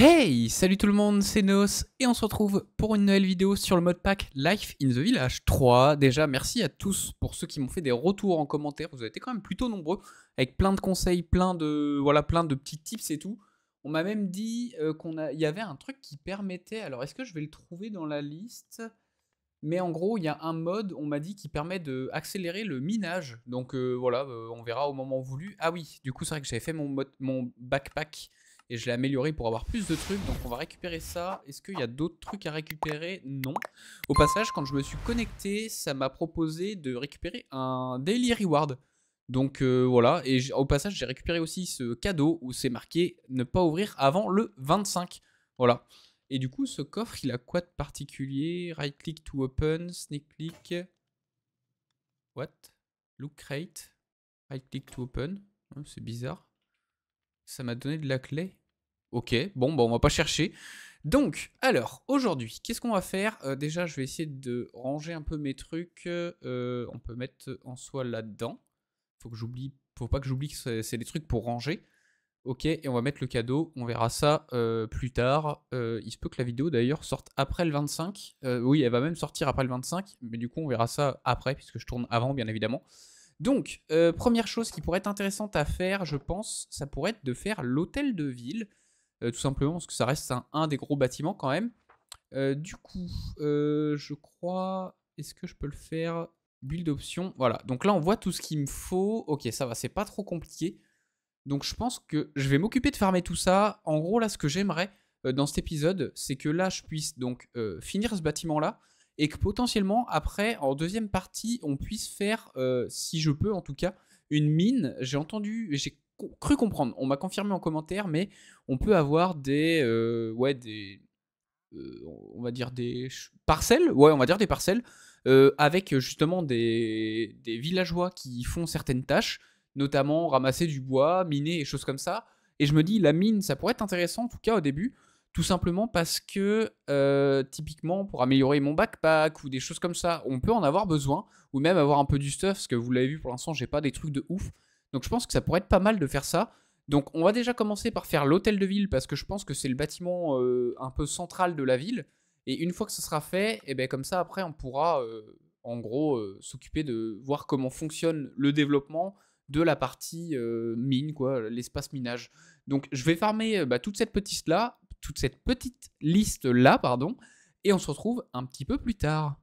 Hey Salut tout le monde, c'est nos et on se retrouve pour une nouvelle vidéo sur le modpack Life in the Village 3. Déjà, merci à tous pour ceux qui m'ont fait des retours en commentaire, vous avez été quand même plutôt nombreux, avec plein de conseils, plein de, voilà, plein de petits tips et tout. On m'a même dit euh, qu'il y avait un truc qui permettait, alors est-ce que je vais le trouver dans la liste mais en gros, il y a un mode, on m'a dit, qui permet d'accélérer le minage. Donc euh, voilà, euh, on verra au moment voulu. Ah oui, du coup, c'est vrai que j'avais fait mon, mon backpack et je l'ai amélioré pour avoir plus de trucs. Donc on va récupérer ça. Est-ce qu'il y a d'autres trucs à récupérer Non. Au passage, quand je me suis connecté, ça m'a proposé de récupérer un daily reward. Donc euh, voilà, et au passage j'ai récupéré aussi ce cadeau où c'est marqué ne pas ouvrir avant le 25. Voilà. Et du coup ce coffre il a quoi de particulier Right click to open, sneak click. What Look crate. Right click to open. Oh, c'est bizarre. Ça m'a donné de la clé. Ok, bon, bon, bah, on va pas chercher. Donc, alors, aujourd'hui, qu'est-ce qu'on va faire euh, Déjà, je vais essayer de ranger un peu mes trucs. Euh, on peut mettre en soi là-dedans. Faut que j'oublie, faut pas que j'oublie que c'est des trucs pour ranger. Ok, et on va mettre le cadeau. On verra ça euh, plus tard. il se peut que la vidéo, d'ailleurs, sorte après le 25. oui, elle va même sortir après le 25. Mais du coup, on verra ça après, puisque je tourne avant, bien évidemment. Donc, première chose qui pourrait être intéressante à faire, je pense, ça pourrait être de faire l'hôtel de ville. Euh, tout simplement parce que ça reste un, des gros bâtiments quand même. Euh, du coup, euh, je crois. Est-ce que je peux le faire Build option. Voilà. Donc là, on voit tout ce qu'il me faut. Ok, ça va, c'est pas trop compliqué. Donc je pense que je vais m'occuper de farmer tout ça. En gros, là, ce que j'aimerais dans cet épisode, c'est que là, je puisse donc finir ce bâtiment-là et que potentiellement, après, en deuxième partie, on puisse faire, si je peux en tout cas, une mine. J'ai entendu, j'ai cru comprendre, on m'a confirmé en commentaire, mais on peut avoir des, euh, ouais, des, euh, on va dire des parcelles, ouais, on va dire des parcelles, euh, avec justement des, des, villageois qui font certaines tâches, notamment ramasser du bois, miner et choses comme ça. Et je me dis, la mine, ça pourrait être intéressant, en tout cas au début, tout simplement parce que, typiquement, pour améliorer mon backpack ou des choses comme ça, on peut en avoir besoin, ou même avoir un peu du stuff, parce que vous l'avez vu, pour l'instant, j'ai pas des trucs de ouf. Donc je pense que ça pourrait être pas mal de faire ça. Donc on va déjà commencer par faire l'hôtel de ville parce que je pense que c'est le bâtiment euh, un peu central de la ville. Et une fois que ce sera fait, et eh bien comme ça après on pourra euh, en gros euh, s'occuper de voir comment fonctionne le développement de la partie mine quoi, l'espace minage. Donc je vais farmer bah, toute cette petite là, toute cette petite liste là pardon, et on se retrouve un petit peu plus tard.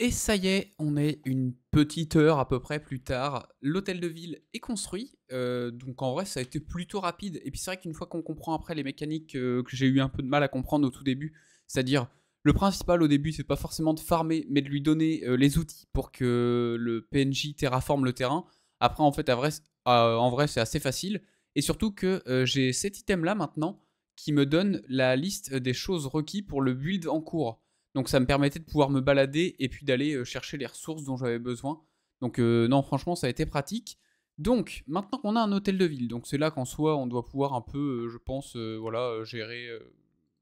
Et ça y est, on est une petite heure à peu près plus tard. L'hôtel de ville est construit, euh, donc en vrai ça a été plutôt rapide. Et puis c'est vrai qu'une fois qu'on comprend après les mécaniques euh, que j'ai eu un peu de mal à comprendre au tout début, c'est-à-dire le principal au début c'est pas forcément de farmer, mais de lui donner euh, les outils pour que le PNJ terraforme le terrain. Après en fait à vrai, en vrai c'est assez facile. Et surtout que j'ai cet item là maintenant qui me donne la liste des choses requis pour le build en cours. Donc ça me permettait de pouvoir me balader et puis d'aller euh, chercher les ressources dont j'avais besoin. Donc euh, non, franchement, ça a été pratique. Donc maintenant qu'on a un hôtel de ville, donc c'est là qu'en soi on doit pouvoir un peu, euh, je pense, voilà, gérer.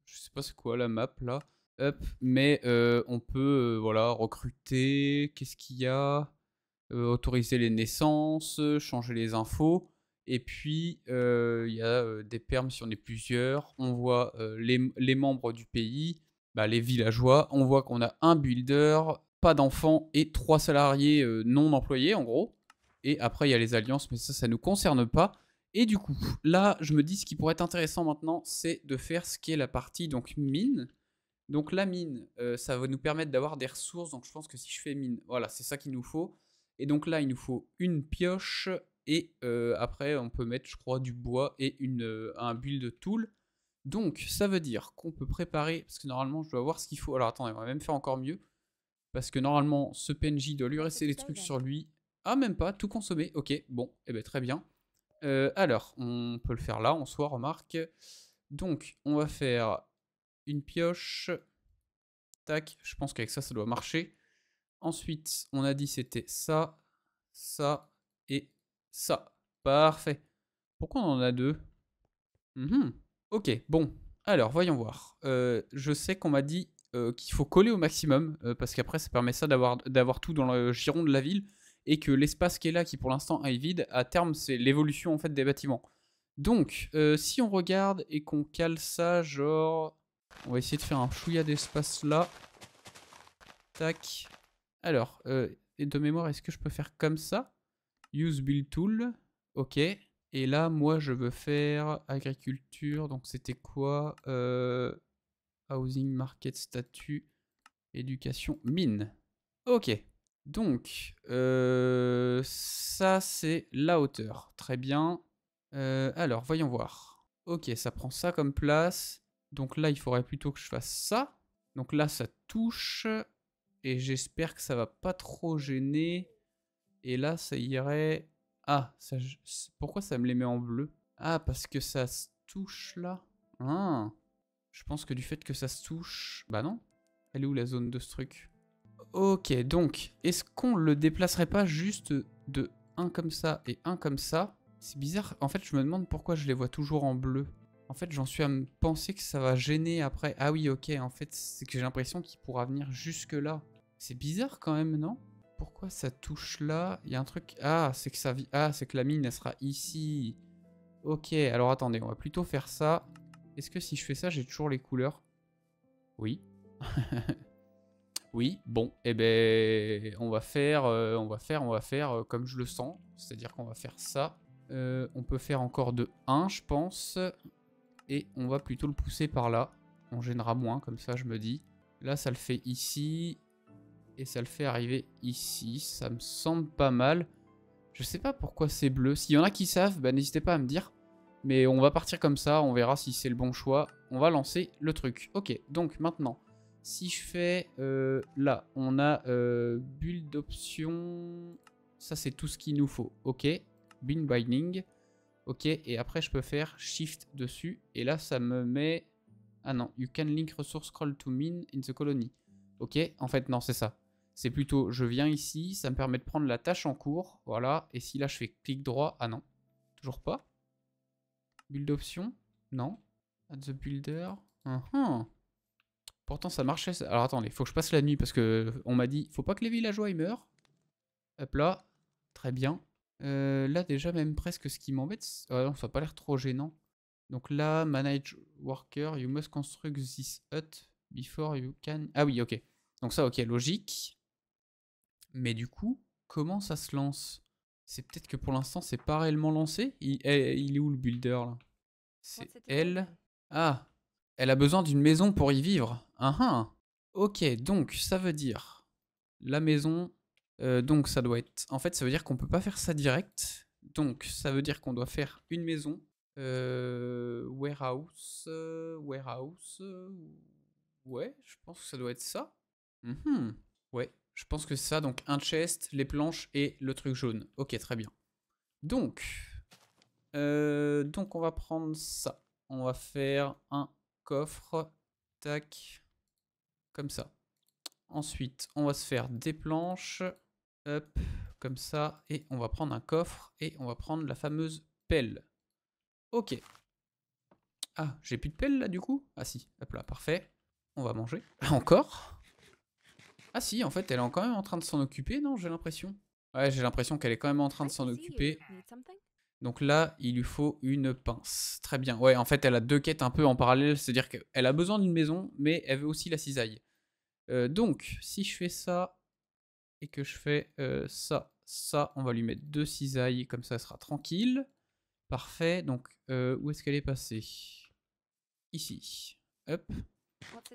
je sais pas c'est quoi la map là. Hop, mais on peut voilà recruter. Qu'est-ce qu'il y a Autoriser les naissances, changer les infos. Et puis, il y a des permes si on est plusieurs. On voit les, les, membres du pays bah, les villageois, on voit qu'on a un builder, pas d'enfants et trois salariés euh, non employés en gros. Et après, il y a les alliances, mais ça, ça ne nous concerne pas. Et du coup, là, je me dis ce qui pourrait être intéressant maintenant, c'est de faire ce qui est la partie donc mine. Donc la mine, euh, ça va nous permettre d'avoir des ressources. Donc je pense que si je fais mine, voilà, c'est ça qu'il nous faut. Et donc là, il nous faut une pioche et euh, après, on peut mettre, je crois, du bois et une, un build tool. Donc, ça veut dire qu'on peut préparer, parce que normalement, je dois voir ce qu'il faut. Alors, attendez, on va même faire encore mieux. Parce que normalement, ce PNJ doit lui rester les trucs sur lui. Ah, même pas, tout consommer. Ok, bon, eh ben très bien. Euh, alors, on peut le faire là, en soi, remarque. Donc, on va faire une pioche. Tac, je pense qu'avec ça, ça doit marcher. Ensuite, on a dit c'était ça, ça et ça. Parfait. Pourquoi on en a deux mhm. Ok, bon. Alors, voyons voir. Euh, je sais qu'on m'a dit euh, qu'il faut coller au maximum, euh, parce qu'après, ça permet ça d'avoir tout dans le giron de la ville, et que l'espace qui est là, qui pour l'instant est vide, à terme, c'est l'évolution en fait des bâtiments. Donc, si on regarde et qu'on cale ça, genre... On va essayer de faire un chouïa d'espace là. Tac. Alors, et de mémoire, est-ce que je peux faire comme ça Use Build Tool. Ok. Et là, moi, je veux faire agriculture. Donc, c'était quoi euh, Housing, market, statut, éducation, mine. Ok. Donc, euh, ça, c'est la hauteur. Très bien. Euh, alors, voyons voir. Ok, ça prend ça comme place. Donc là, il faudrait plutôt que je fasse ça. Donc là, ça touche. Et j'espère que ça va pas trop gêner. Et là, ça irait ah, pourquoi ça me les met en bleu Ah, parce que ça se touche là. Ah, je pense que du fait que ça se touche... Bah non. Elle est où la zone de ce truc Ok, donc, est-ce qu'on le déplacerait pas juste de un comme ça et un comme ça C'est bizarre. En fait, je me demande pourquoi je les vois toujours en bleu. En fait, j'en suis à me penser que ça va gêner après. Ah oui, ok, en fait, c'est que j'ai l'impression qu'il pourra venir jusque là. C'est bizarre quand même, non pourquoi ça touche là Il y a un truc... Ah, c'est que ça... Ah, c'est que la mine, elle sera ici. Ok, alors attendez, on va plutôt faire ça. Est-ce que si je fais ça, j'ai toujours les couleurs Oui. oui, bon, eh ben, on va faire, euh, on va faire, on va faire euh, comme je le sens. C'est-à-dire qu'on va faire ça. Euh, on peut faire encore de 1, je pense. Et on va plutôt le pousser par là. On gênera moins, comme ça, je me dis. Là, ça le fait ici. Et ça le fait arriver ici. Ça me semble pas mal. Je sais pas pourquoi c'est bleu. S'il y en a qui savent, bah, n'hésitez pas à me dire. Mais on va partir comme ça, on verra si c'est le bon choix. On va lancer le truc. Ok, donc maintenant, si je fais... Euh, là, on a euh, build option. Ça, c'est tout ce qu'il nous faut. Ok, bin binding. Ok, et après, je peux faire shift dessus. Et là, ça me met... Ah non, you can link resource scroll to min in the colony. Ok, en fait, non, c'est ça. C'est plutôt, je viens ici, ça me permet de prendre la tâche en cours, voilà, et si là je fais clic droit, ah non, toujours pas. Build option, non. Add the builder, uh-huh. Pourtant ça marchait, Alors alors attendez, faut que je passe la nuit parce que euh, on m'a dit, faut pas que les villageois meurent. Hop là, très bien. Euh, là déjà même presque ce qui m'embête, ah ça pas l'air trop gênant. Donc là, manage worker, you must construct this hut before you can... Ah oui, ok. Donc ça, ok, logique. Mais du coup, comment ça se lance C'est peut-être que pour l'instant, c'est pas réellement lancé. Il, est où le builder là C'est elle. Ah Elle a besoin d'une maison pour y vivre. Ah ah Ok, donc ça veut dire la maison. Euh, donc ça doit être. En fait, ça veut dire qu'on peut pas faire ça direct. Donc ça veut dire qu'on doit faire une maison. Euh, warehouse. Euh, warehouse. ouais, je pense que ça doit être ça. Hum, hum. Ouais, je pense que c'est ça, donc un chest, les planches et le truc jaune. Ok, très bien. Donc, euh, donc on va prendre ça. On va faire un coffre, tac, comme ça. Ensuite, on va se faire des planches, hop, comme ça, et on va prendre un coffre, et on va prendre la fameuse pelle. Ok. Ah, j'ai plus de pelle là du coup Ah si, hop là, parfait. On va manger. Encore ah si, en fait, elle est quand même en train de s'en occuper, non J'ai l'impression. Ouais, j'ai l'impression qu'elle est quand même en train de s'en occuper. Donc là, il lui faut une pince. Très bien. Ouais, en fait, elle a deux quêtes un peu en parallèle. C'est-à-dire qu'elle a besoin d'une maison, mais elle veut aussi la cisaille. Euh, donc, si je fais ça et que je fais euh, ça, ça, on va lui mettre deux cisailles. Comme ça, elle sera tranquille. Parfait. Donc, euh, où est-ce qu'elle est passée Ici. Hop.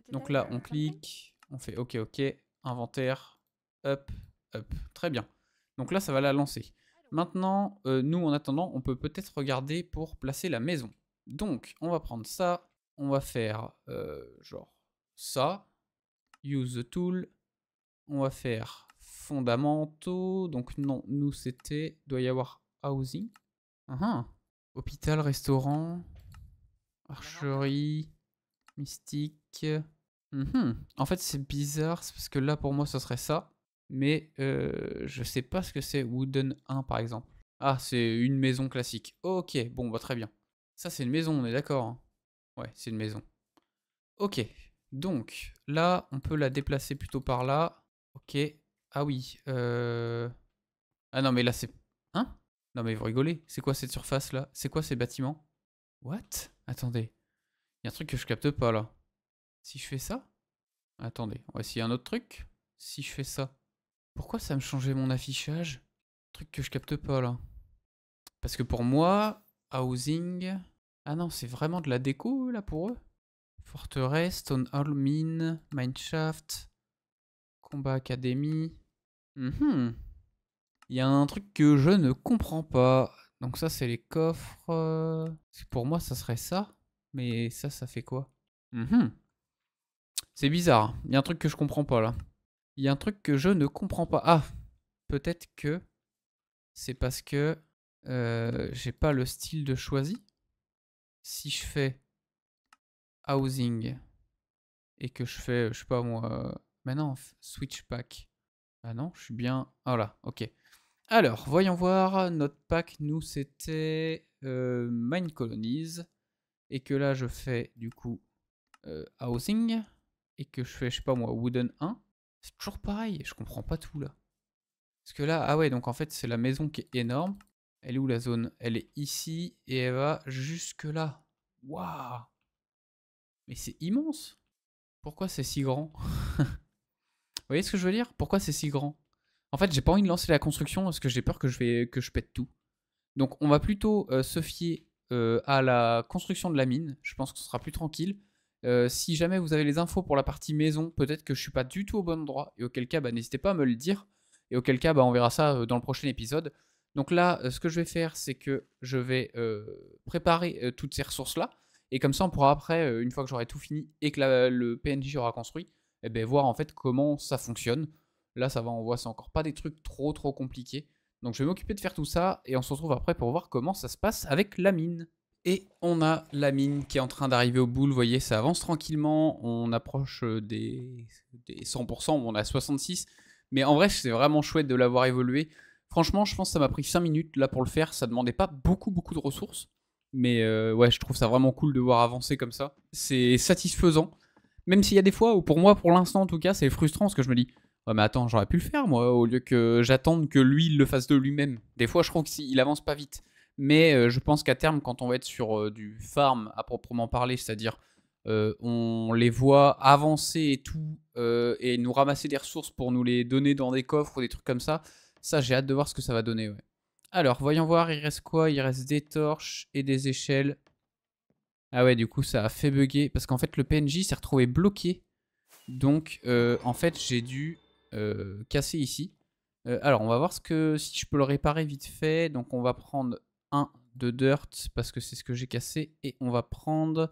Donc là, on clique. On fait OK, OK inventaire, up, up. Très bien. Donc là, ça va la lancer. Maintenant, euh, nous, en attendant, on peut peut-être regarder pour placer la maison. Donc, on va prendre ça. On va faire, euh, genre, ça. Use the tool. On va faire fondamentaux. Donc non, nous, c'était... Doit y avoir housing. Ah, ah. Hôpital, restaurant, archerie, mystique... Mmh en fait, c'est bizarre, parce que là, pour moi, ce serait ça. Mais euh, je sais pas ce que c'est Wooden 1, par exemple. Ah, c'est une maison classique. Ok, bon, bah très bien. Ça, c'est une maison, on est d'accord. Hein. Ouais, c'est une maison. Ok, donc, là, on peut la déplacer plutôt par là. Ok. Ah oui. Euh. Ah non, mais là, c'est... Hein Non, mais vous rigolez. C'est quoi cette surface, là C'est quoi ces bâtiments What Attendez. Il y a un truc que je capte pas, là. Si je fais ça Attendez, on un autre truc. Si je fais ça, pourquoi ça me changeait mon affichage Truc que je capte pas là. Parce que pour moi, housing... Ah non, c'est vraiment de la déco euh, là pour eux Forteresse, Stonehall, Mine, Mineshaft, Combat Academy. Mm -hmm. Il y a un truc que je ne comprends pas. Donc ça, c'est les coffres. Euh, pour moi, ça serait ça. Mais ça, ça fait quoi mm -hmm. C'est bizarre. Hein. Il y a un truc que je comprends pas là. Il y a un truc que je ne comprends pas. Ah, peut-être que c'est parce que euh, j'ai pas le style de choisi. Si je fais housing et que je fais, je sais pas moi, mais switch pack. Ah non, je suis bien. Voilà, ok. Alors, voyons voir. Notre pack, nous, c'était euh, Mine Colonies. Et que là, je fais du coup euh, housing et que je fais, je sais pas moi, Wooden 1, c'est toujours pareil. Je comprends pas tout là. Parce que là, ah ouais, donc en fait, c'est la maison qui est énorme. Elle est où la zone Elle est ici et elle va jusque là. Waouh Mais c'est immense Pourquoi c'est si grand Vous voyez ce que je veux dire Pourquoi c'est si grand En fait, j'ai pas envie de lancer la construction parce que j'ai peur que je, vais, que je pète tout. Donc on va plutôt euh, se fier euh, à la construction de la mine. Je pense que ce sera plus tranquille. Euh, si jamais vous avez les infos pour la partie maison, peut-être que je suis pas du tout au bon endroit, et auquel cas, bah, n'hésitez pas à me le dire, et auquel cas, bah, on verra ça euh, dans le prochain épisode. Donc là, euh, ce que je vais faire, c'est que je vais préparer toutes ces ressources-là, et comme ça, on pourra après, une fois que j'aurai tout fini et que le PNJ aura construit, et eh ben, voir en fait comment ça fonctionne. Là, ça va, on voit, c'est encore pas des trucs trop trop compliqués. Donc je vais m'occuper de faire tout ça, et on se retrouve après pour voir comment ça se passe avec la mine. Et on a la mine qui est en train d'arriver au bout. Vous voyez, ça avance tranquillement. On approche euh, des, 100%. On à 66. Mais en vrai, c'est vraiment chouette de l'avoir évolué. Franchement, je pense que ça m'a pris 5 minutes là pour le faire. Ça demandait pas beaucoup, beaucoup de ressources. Mais euh, ouais, je trouve ça vraiment cool de voir avancer comme ça. C'est satisfaisant. Même s'il y a des fois où, pour moi, pour l'instant en tout cas, c'est frustrant parce que je me dis Ouais, mais attends, j'aurais pu le faire moi, au lieu que j'attende que lui, il le fasse de lui-même. Des fois, je que qu'il avance pas vite. Mais euh, je pense qu'à terme, quand on va être sur euh, du farm à proprement parler, c'est-à-dire euh, on les voit avancer et tout, et nous ramasser des ressources pour nous les donner dans des coffres ou des trucs comme ça. Ça, j'ai hâte de voir ce que ça va donner. Alors, voyons voir, il reste quoi Il reste des torches et des échelles. Ah ouais, du coup, ça a fait bugger, parce qu'en fait, le PNJ s'est retrouvé bloqué. Donc, en fait, j'ai dû casser ici. alors, on va voir ce que si je peux le réparer vite fait. Donc, on va prendre un de dirt parce que c'est ce que j'ai cassé. Et on va prendre...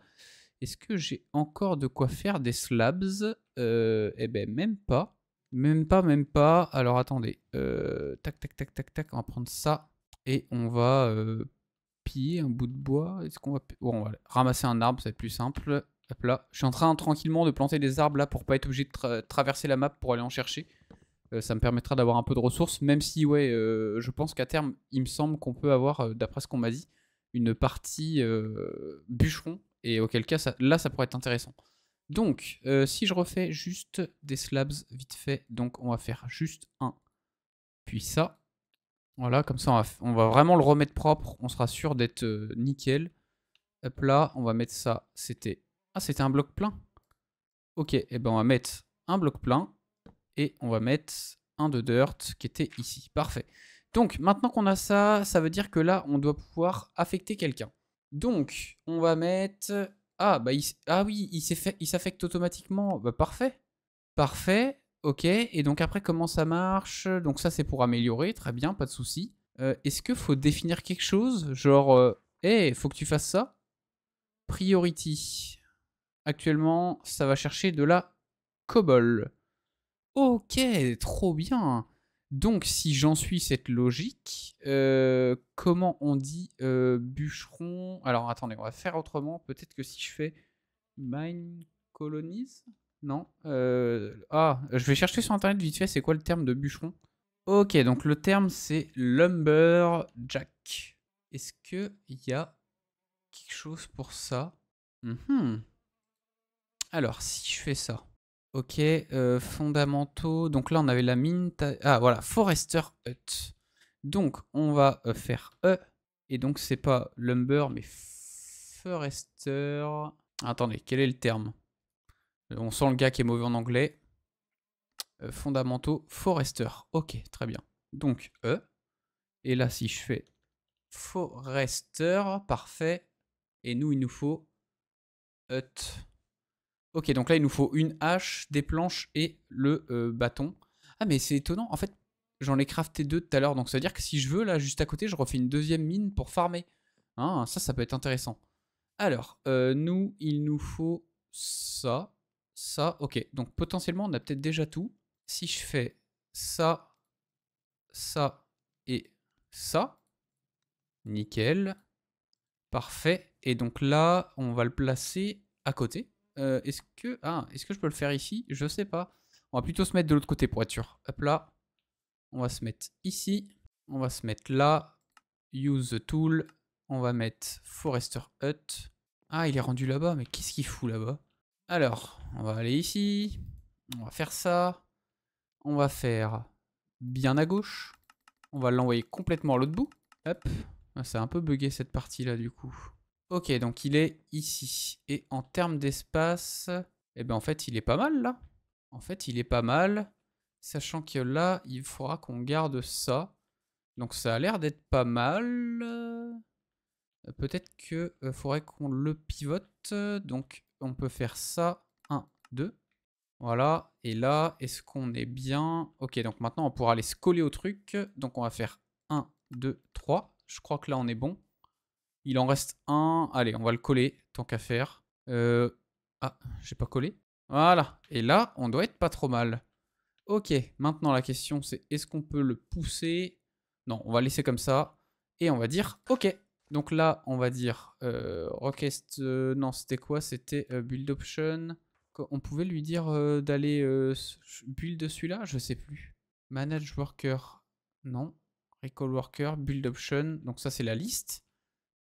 Est-ce que j'ai encore de quoi faire des slabs Eh ben même pas. Même pas, même pas. Alors attendez. tac, tac, tac, tac, tac. On va prendre ça. Et on va piller un bout de bois. Est-ce qu'on va... on va ramasser un arbre, ça va être plus simple. Hop là. Je suis en train tranquillement de planter des arbres là pour pas être obligé de traverser la map pour aller en chercher. Euh, ça me permettra d'avoir un peu de ressources, même si, ouais, euh, je pense qu'à terme, il me semble qu'on peut avoir, euh, d'après ce qu'on m'a dit, une partie bûcheron, et auquel cas, là, ça pourrait être intéressant. Donc, si je refais juste des slabs vite fait, donc on va faire juste un, puis ça. Voilà, comme ça, on va, vraiment le remettre propre, on sera sûr d'être nickel. Hop là, on va mettre ça, c'était... Ah, c'était un bloc plein Ok, et eh bien ben on va mettre un bloc plein. Et on va mettre un de dirt qui était ici. Parfait. Donc maintenant qu'on a ça, ça veut dire que là, on doit pouvoir affecter quelqu'un. Donc, on va mettre... Ah, bah, ah oui, il s'affecte automatiquement. Bah, parfait. Parfait. Ok. Et donc après, comment ça marche Donc ça, c'est pour améliorer. Très bien, pas de souci. Euh, est-ce que faut définir quelque chose Genre, hé, euh, faut que tu fasses ça. Priority. Actuellement, ça va chercher de la Cobble ». Ok, trop bien. Donc, si j'en suis cette logique, euh, comment on dit euh, bûcheron Alors, attendez, on va faire autrement. Peut-être que si je fais mine colonise Non euh, Ah, je vais chercher sur internet vite fait, c'est quoi le terme de bûcheron Ok, donc le terme c'est lumberjack. Est-ce qu'il y a quelque chose pour ça mhm. Alors, si je fais ça. Ok, euh, fondamentaux. Donc là, on avait la mine. Ah, voilà, Forester Hut. Donc, on va euh, faire E. Et donc, c'est pas Lumber, mais Forester. Attendez, quel est le terme On sent le gars qui est mauvais en anglais. Euh, fondamentaux, Forester. Ok, très bien. Donc, E. Et là, si je fais Forester, parfait. Et nous, il nous faut Hut. Ok, donc là, il nous faut une hache, des planches et le euh, bâton. Ah, mais c'est étonnant. En fait, j'en ai crafté deux tout à l'heure. Donc, ça veut dire que si je veux, là, juste à côté, je refais une deuxième mine pour farmer. Hein, ça, ça peut être intéressant. Alors, euh, nous, il nous faut ça, ça. Ok, donc potentiellement, on a peut-être déjà tout. Si je fais ça, ça et ça, nickel. Parfait. Et donc là, on va le placer à côté. Euh, est-ce que. Ah, est-ce que je peux le faire ici Je sais pas. On va plutôt se mettre de l'autre côté pour être sûr. Hop là. On va se mettre ici. On va se mettre là. Use the tool. On va mettre Forester Hut. Ah, il est rendu là-bas. Mais qu'est-ce qu'il fout là-bas Alors, on va aller ici. On va faire ça. On va faire bien à gauche. On va l'envoyer complètement à l'autre bout. Hop. C'est ah, un peu bugué cette partie là du coup. Ok, donc il est ici. Et en termes d'espace, eh ben en fait, il est pas mal là. En fait, il est pas mal. Sachant que là, il faudra qu'on garde ça. Donc ça a l'air d'être pas mal. Euh, peut-être qu'il euh, faudrait qu'on le pivote. Donc on peut faire ça. 1, 2. Voilà. Et là, est-ce qu'on est bien Ok, donc maintenant on pourra aller se coller au truc. Donc on va faire 1, 2, 3. Je crois que là on est bon. Il en reste un. Allez, on va le coller, tant qu'à faire. Euh, ah, j'ai pas collé. Voilà. Et là, on doit être pas trop mal. Ok, maintenant la question c'est est-ce qu'on peut le pousser Non, on va laisser comme ça. Et on va dire ok. Donc là, on va dire euh, request. Euh, non, c'était quoi C'était build option. On pouvait lui dire d'aller build celui-là Je sais plus. Manage worker. Non. Recall worker, build option. Donc ça, c'est la liste.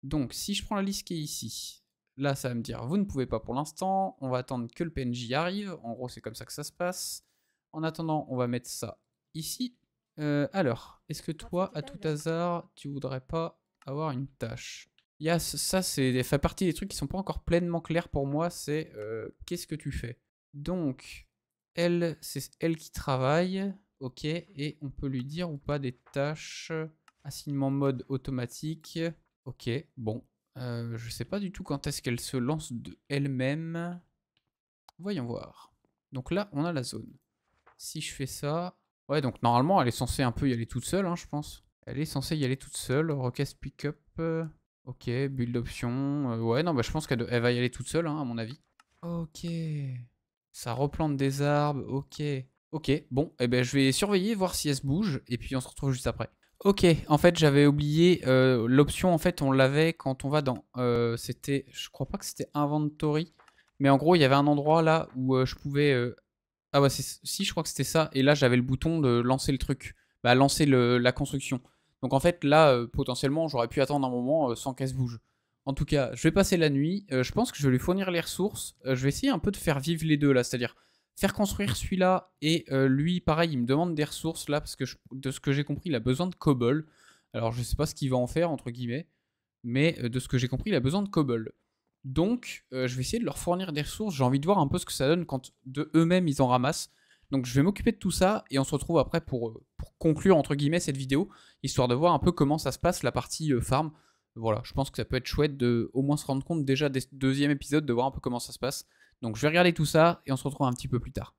Donc, si je prends la liste qui est ici, là, ça va me dire, vous ne pouvez pas pour l'instant, on va attendre que le PNJ arrive. En gros, c'est comme ça que ça se passe. En attendant, on va mettre ça ici. Euh, alors, est-ce que toi, à tout hasard, tu voudrais pas avoir une tâche yeah, ça, c'est fait partie des trucs qui sont pas encore pleinement clairs pour moi. C'est euh, qu'est-ce que tu fais Donc, elle, c'est elle qui travaille. Ok, et on peut lui dire ou pas des tâches. Assignement mode automatique. Ok, bon. Euh, je sais pas du tout quand est-ce qu'elle se lance de elle-même. Voyons voir. Donc là, on a la zone. Si je fais ça... Ouais, donc normalement, elle est censée un peu y aller toute seule, hein, je pense. Elle est censée y aller toute seule. Request pick-up. Euh, ok, build option. Euh, ouais, non, bah, je pense qu'elle va y aller toute seule, hein, à mon avis. Ok. Ça replante des arbres. Ok. Ok, bon, eh ben, je vais surveiller, voir si elle se bouge, et puis on se retrouve juste après. Ok, en fait j'avais oublié euh, l'option, en fait on l'avait quand on va dans, euh, c'était, je crois pas que c'était Inventory, mais en gros il y avait un endroit là où euh, je pouvais, ah bah si je crois que c'était ça, et là j'avais le bouton de lancer le truc, bah lancer la construction. Donc en fait là potentiellement j'aurais pu attendre un moment sans qu'elle se bouge. En tout cas, je vais passer la nuit, je pense que je vais lui fournir les ressources, je vais essayer un peu de faire vivre les deux là, c'est-à-dire faire construire celui-là. Et euh, lui, pareil, il me demande des ressources là, parce que de ce que j'ai compris, il a besoin de cobble. Alors je sais pas ce qu'il va en faire, entre guillemets, mais euh, de ce que j'ai compris, il a besoin de cobble. Donc euh, je vais essayer de leur fournir des ressources. J'ai envie de voir un peu ce que ça donne quand de eux-mêmes ils en ramassent. Donc je vais m'occuper de tout ça et on se retrouve après pour, conclure entre guillemets cette vidéo, histoire de voir un peu comment ça se passe la partie farm. Voilà, je pense que ça peut être chouette de au moins se rendre compte déjà des deuxième épisode, de voir un peu comment ça se passe. Donc je vais regarder tout ça et on se retrouve un petit peu plus tard.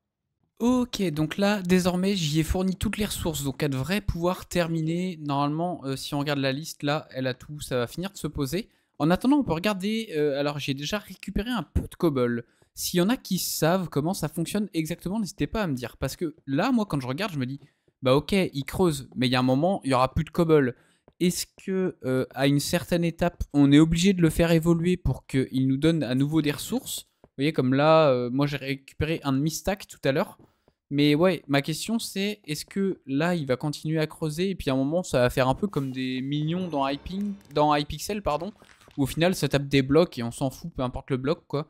Ok, donc là, désormais, j'y ai fourni toutes les ressources, donc de vrai, pouvoir terminer. Normalement, euh, si on regarde la liste, là, elle a tout, ça va finir de se poser. En attendant, on peut regarder, euh, alors j'ai déjà récupéré un peu de cobble. S'il y en a qui savent comment ça fonctionne exactement, n'hésitez pas à me dire. Parce que là, moi, quand je regarde, je me dis, bah ok, il creuse, mais il y a un moment, il y aura plus de cobble. Est-ce que euh, à une certaine étape, on est obligé de le faire évoluer pour qu'il nous donne à nouveau des ressources vous voyez, comme là, euh, moi j'ai récupéré un demi-stack tout à l'heure. Mais ouais, ma question c'est, est-ce que là, il va continuer à creuser et puis à un moment, ça va faire un peu comme des millions dans, Hyping, dans Hypixel, pardon, où au final, ça tape des blocs et on s'en fout, peu importe le bloc, quoi.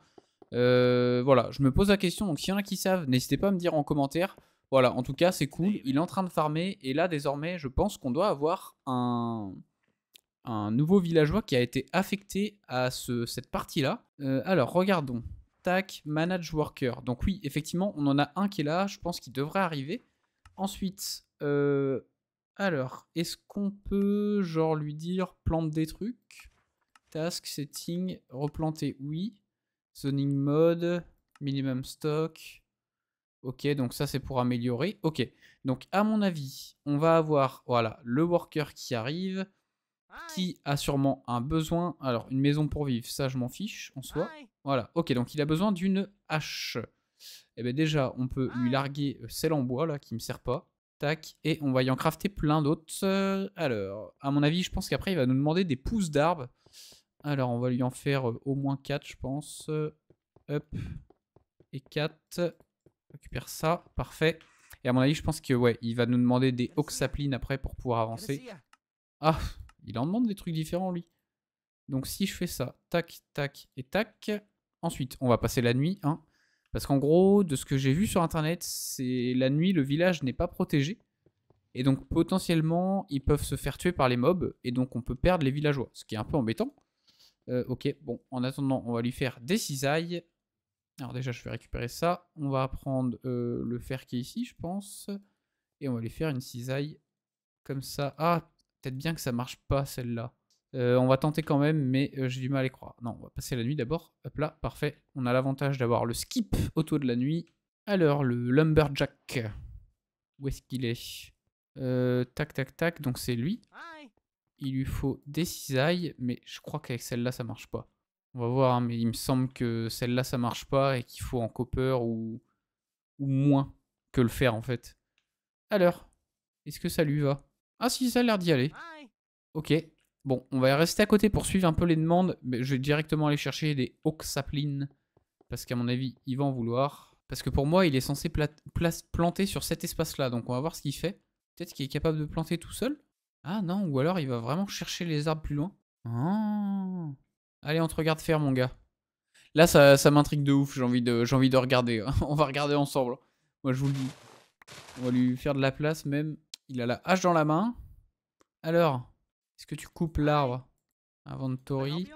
Euh, voilà, je me pose la question, donc s'il y en a qui savent, n'hésitez pas à me dire en commentaire. Voilà, en tout cas, c'est cool, il est en train de farmer, et là, désormais, je pense qu'on doit avoir un un nouveau villageois qui a été affecté à cette partie-là. Euh, alors, regardons manage worker. Donc oui, effectivement, on en a un qui est là, je pense qu'il devrait arriver. Ensuite, euh, alors, est-ce qu'on peut genre lui dire plante des trucs Task, setting, replanter, oui. Zoning mode, minimum stock. Ok, donc ça c'est pour améliorer. Ok, donc à mon avis, on va avoir voilà, le worker qui arrive qui a sûrement un besoin. Alors, une maison pour vivre, ça, je m'en fiche en soi. Voilà. Ok, donc il a besoin d'une hache. Et eh bien, déjà, on peut lui larguer celle euh, en bois, là, qui me sert pas. Tac. Et on va y en crafter plein d'autres. Euh, alors, à mon avis, je pense qu'après, il va nous demander des pousses d'arbres. Alors, on va lui en faire euh, au moins 4, je pense. Hop. Et 4. Récupère ça. Parfait. Et à mon avis, je pense que, ouais, il va nous demander des oxaplines après pour pouvoir avancer. Ah, il en demande des trucs différents, lui. Donc si je fais ça, tac, tac et tac, ensuite on va passer la nuit. Hein, parce qu'en gros, de ce que j'ai vu sur Internet, c'est la nuit, le village n'est pas protégé. Et donc potentiellement, ils peuvent se faire tuer par les mobs. Et donc on peut perdre les villageois, ce qui est un peu embêtant. Euh, ok, bon, en attendant, on va lui faire des cisailles. Alors déjà, je vais récupérer ça. On va prendre euh, le fer qui est ici, je pense. Et on va lui faire une cisaille comme ça. Ah, peut-être bien que ça marche pas celle-là. Euh, on va tenter quand même, mais euh, j'ai du mal à y croire. Non, on va passer la nuit d'abord. Hop là, parfait. On a l'avantage d'avoir le skip autour de la nuit. Alors, le lumberjack. Où est-ce qu'il est, euh, Tac, tac, tac. Donc c'est lui. Il lui faut des cisailles, mais je crois qu'avec celle-là, ça marche pas. On va voir, hein, mais il me semble que celle-là, ça marche pas et qu'il faut en copper ou... ou moins que le fer, en fait. Alors, est-ce que ça lui va ah si, ça a l'air d'y aller. Ok. Bon, on va rester à côté pour suivre un peu les demandes. Mais je vais directement aller chercher des saplings. Parce qu'à mon avis, il va en vouloir. Parce que pour moi, il est censé planter sur cet espace-là. Donc on va voir ce qu'il fait. Peut-être qu'il est capable de planter tout seul Ah non, ou alors il va vraiment chercher les arbres plus loin. Ah. Allez, on te regarde faire, mon gars. Là, ça, m'intrigue de ouf. J'ai envie de, envie de regarder. on va regarder ensemble. Moi, je vous le dis. On va lui faire de la place même. Il a la hache dans la main. Alors, est-ce que tu coupes l'arbre bah, Inventory.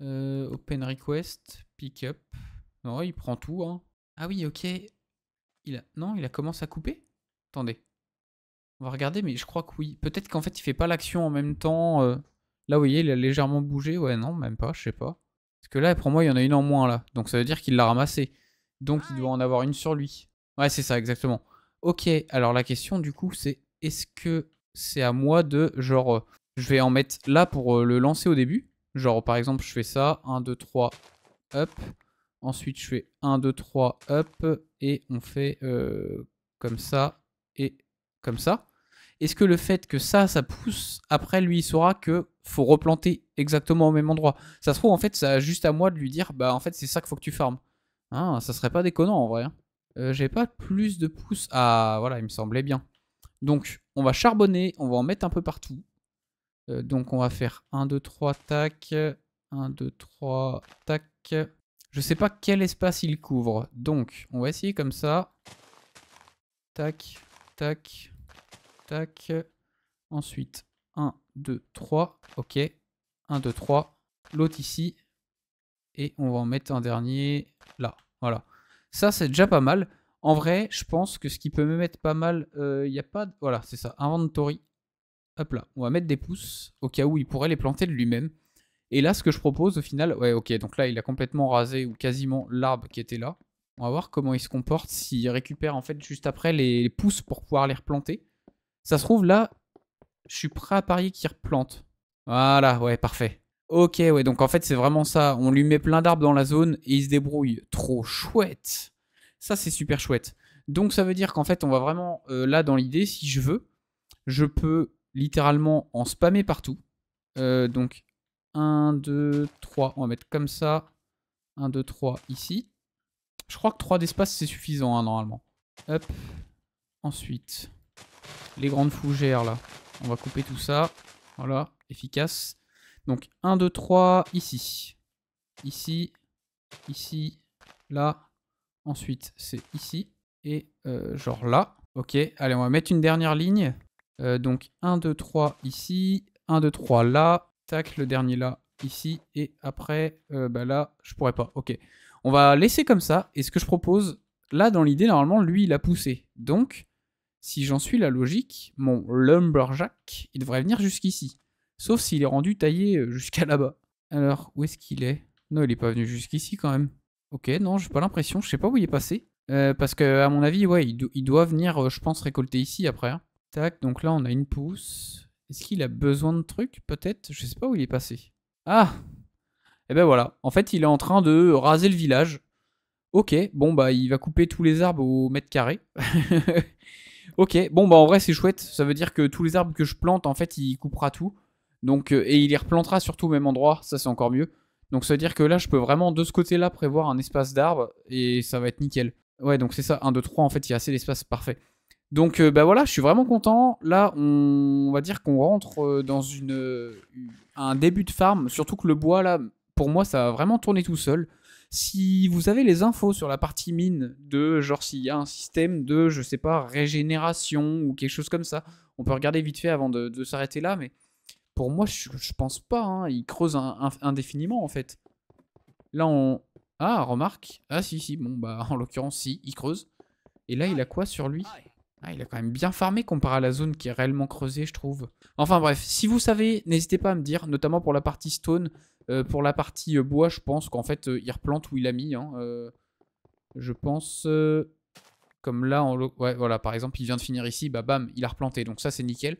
Euh, open request. Pick up. Non, il prend tout. Hein. Ah oui, ok. Il a... Non, il a commencé à couper Attendez. On va regarder, mais je crois que oui. Peut-être qu'en fait, il fait pas l'action en même temps. Euh. Là, vous voyez, il a légèrement bougé. Ouais, non, même pas, je sais pas. Parce que là, pour moi, il y en a une en moins, là. Donc, ça veut dire qu'il l'a ramassé. Donc, il ah doit en avoir une sur lui. Ouais, c'est ça, exactement. Ok, alors la question, du coup, c'est est-ce que c'est à moi de, genre, euh, je vais en mettre là pour euh, le lancer au début Genre, par exemple, je fais ça, 1, 2, 3, up. Ensuite, je fais 1, 2, 3, up. Et on fait euh, comme ça et comme ça. Est-ce que le fait que ça, ça pousse, après, lui, il saura que faut replanter exactement au même endroit Ça se trouve, en fait, ça juste à moi de lui dire, bah, en fait, c'est ça qu'il faut que tu farmes. Hein, ça serait pas déconnant, en vrai. Hein. J'ai pas plus de pouces. Ah, voilà, il me semblait bien. Donc, on va charbonner, on va en mettre un peu partout. Euh, donc, on va faire 1, 2, 3, tac. 1, 2, 3, tac. Je sais pas quel espace il couvre. Donc, on va essayer comme ça. Tac, tac, tac. Ensuite, 1, 2, 3. Ok. 1, 2, 3. L'autre ici. Et on va en mettre un dernier là. Voilà. Ça, c'est déjà pas mal. En vrai, je pense que ce qui peut me mettre pas mal, il euh, n'y a pas. De... Voilà, c'est ça, inventory. Hop là, on va mettre des pousses au cas où il pourrait les planter de lui-même. Et là, ce que je propose au final, ouais, ok, donc là, il a complètement rasé ou quasiment l'arbre qui était là. On va voir comment il se comporte, s'il récupère en fait juste après les, pousses pour pouvoir les replanter. Ça se trouve, là, je suis prêt à parier qu'il replante. Voilà, ouais, parfait. Ok, ouais, donc en fait, c'est vraiment ça. On lui met plein d'arbres dans la zone et il se débrouille. Trop chouette ça, c'est super chouette. Donc, ça veut dire qu'en fait, on va vraiment, euh, là, dans l'idée, si je veux, je peux littéralement en spammer partout. Euh, donc, 1, 2, 3, on va mettre comme ça. 1, 2, 3 ici. Je crois que 3 d'espace, c'est suffisant, hein, normalement. Hop. Ensuite, les grandes fougères, là. On va couper tout ça. Voilà, efficace. Donc 1, 2, 3, ici. Ici, ici, là, Ensuite, c'est ici. Et euh, genre là. Ok, allez, on va mettre une dernière ligne. Euh, donc 1, 2, 3 ici. 1, 2, 3 là. Tac, le dernier là, ici. Et après, euh, bah là, je pourrais pas. Ok. On va laisser comme ça. Et ce que je propose, là, dans l'idée, normalement, lui, il a poussé. Donc, si j'en suis la logique, mon lumberjack, il devrait venir jusqu'ici. Sauf s'il est rendu taillé jusqu'à là-bas. Alors, où est-ce qu'il est, est Non, il est pas venu jusqu'ici quand même. Ok, non, j'ai pas l'impression. Je sais pas où il est passé. Euh, parce que, à mon avis, ouais, il, doit venir, euh, je pense, récolter ici après. Hein. Tac, donc là, on a une pousse. Est-ce qu'il a besoin de trucs Peut-être. Je sais pas où il est passé. Ah Et eh ben voilà. En fait, il est en train de raser le village. Ok, bon, bah, il va couper tous les arbres au mètre carré. ok, bon, bah, en vrai, c'est chouette. Ça veut dire que tous les arbres que je plante, en fait, il coupera tout. Donc, euh, et il les replantera surtout au même endroit. Ça, c'est encore mieux. Donc, ça veut dire que là, je peux vraiment de ce côté-là prévoir un espace d'arbre et ça va être nickel. Ouais, donc c'est ça, 1, 2, 3, en fait, il y a assez d'espace, parfait. Donc, ben bah voilà, je suis vraiment content. Là, on, va dire qu'on rentre euh, dans une, euh, un début de farm, surtout que le bois, là, pour moi, ça va vraiment tourner tout seul. Si vous avez les infos sur la partie mine de genre s'il y a un système de, je sais pas, régénération ou quelque chose comme ça, on peut regarder vite fait avant de, de s'arrêter là, mais pour moi, je, pense pas. Hein. Il creuse indéfiniment, en fait. Là, on... Ah, remarque. Ah, si, si. Bon, bah, en l'occurrence, si, il creuse. Et là, il a quoi sur lui ah, il a quand même bien farmé comparé à la zone qui est réellement creusée, je trouve. Enfin bref, si vous savez, n'hésitez pas à me dire, notamment pour la partie stone, euh, pour la partie euh, bois, je pense qu'en fait, euh, il replante où il a mis. Hein, je pense, comme là, en... ouais, voilà, par exemple, il vient de finir ici, bah bam, il a replanté. Donc ça, c'est nickel.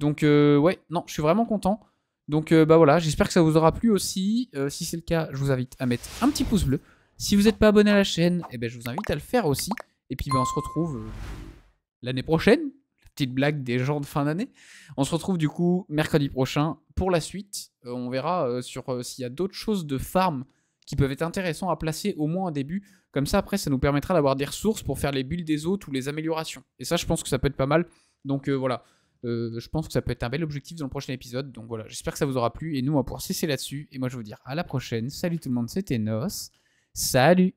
Donc euh, ouais, non, je suis vraiment content. Donc euh, bah voilà, j'espère que ça vous aura plu aussi. Euh, si c'est le cas, je vous invite à mettre un petit pouce bleu. Si vous n'êtes pas abonné à la chaîne, eh ben, je vous invite à le faire aussi. Et puis ben, on se retrouve l'année prochaine. petite blague des gens de fin d'année. On se retrouve du coup mercredi prochain pour la suite. on verra sur s'il y a d'autres choses de farm qui peuvent être intéressantes à placer au moins au début. Comme ça, après, ça nous permettra d'avoir des ressources pour faire les bulles des autres ou les améliorations. Et ça, je pense que ça peut être pas mal. Donc voilà. Euh, je pense que ça peut être un bel objectif dans le prochain épisode. Donc voilà, j'espère que ça vous aura plu. Et nous, on va pouvoir cesser là-dessus. Et moi, je vous dire à la prochaine. Salut tout le monde, c'était Nos. Salut